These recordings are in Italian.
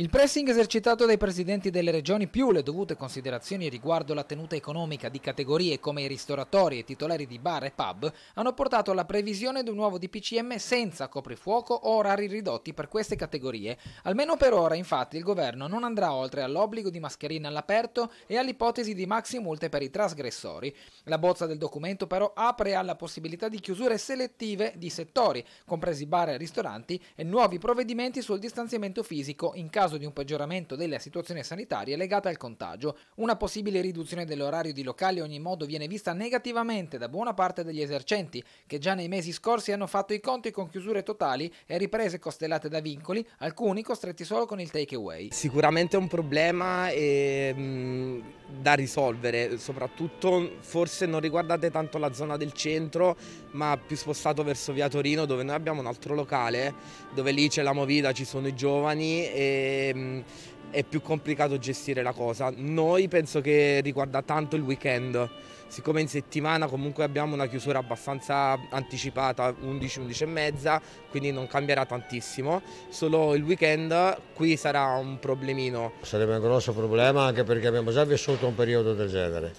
Il pressing esercitato dai presidenti delle regioni più le dovute considerazioni riguardo la tenuta economica di categorie come i ristoratori e titolari di bar e pub hanno portato alla previsione di un nuovo DPCM senza coprifuoco o orari ridotti per queste categorie. Almeno per ora infatti il governo non andrà oltre all'obbligo di mascherina all'aperto e all'ipotesi di maxi multe per i trasgressori. La bozza del documento però apre alla possibilità di chiusure selettive di settori, compresi bar e ristoranti, e nuovi provvedimenti sul distanziamento fisico in caso caso di un peggioramento della situazione sanitaria legata al contagio. Una possibile riduzione dell'orario di locali a ogni modo viene vista negativamente da buona parte degli esercenti, che già nei mesi scorsi hanno fatto i conti con chiusure totali e riprese costellate da vincoli, alcuni costretti solo con il takeaway. Sicuramente è un problema e mm, da risolvere soprattutto forse non riguardate tanto la zona del centro ma più spostato verso via Torino dove noi abbiamo un altro locale dove lì c'è la movida, ci sono i giovani e ehm, è più complicato gestire la cosa. Noi penso che riguarda tanto il weekend, siccome in settimana comunque abbiamo una chiusura abbastanza anticipata, 11-11 e mezza, quindi non cambierà tantissimo, solo il weekend qui sarà un problemino. Sarebbe un grosso problema anche perché abbiamo già vissuto un periodo del genere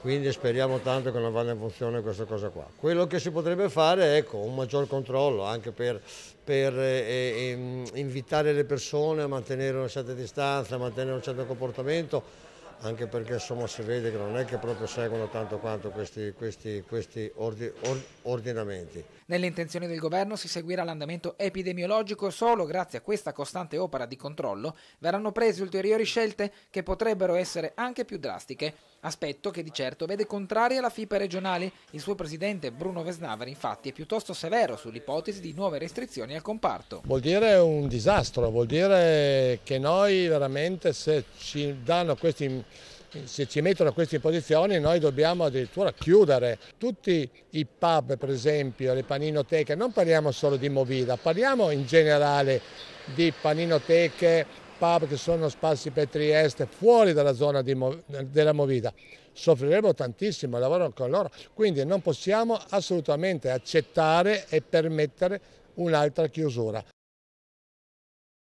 quindi speriamo tanto che non vada in funzione questa cosa qua. Quello che si potrebbe fare è ecco, un maggior controllo anche per, per eh, mm, invitare le persone a mantenere una certa distanza, a mantenere un certo comportamento anche perché insomma, si vede che non è che proprio seguono tanto quanto questi, questi, questi ordi, or, ordinamenti. Nelle intenzioni del governo si seguirà l'andamento epidemiologico solo grazie a questa costante opera di controllo verranno prese ulteriori scelte che potrebbero essere anche più drastiche, aspetto che di certo vede contraria la FIPA regionale. Il suo presidente Bruno Vesnaver infatti è piuttosto severo sull'ipotesi di nuove restrizioni al comparto. Vuol dire un disastro, vuol dire che noi veramente se ci danno questi se ci mettono queste imposizioni noi dobbiamo addirittura chiudere tutti i pub per esempio, le paninoteche, non parliamo solo di Movida, parliamo in generale di paninoteche, pub che sono sparsi per Trieste fuori dalla zona di, della Movida soffriremo tantissimo, lavorano con loro, quindi non possiamo assolutamente accettare e permettere un'altra chiusura.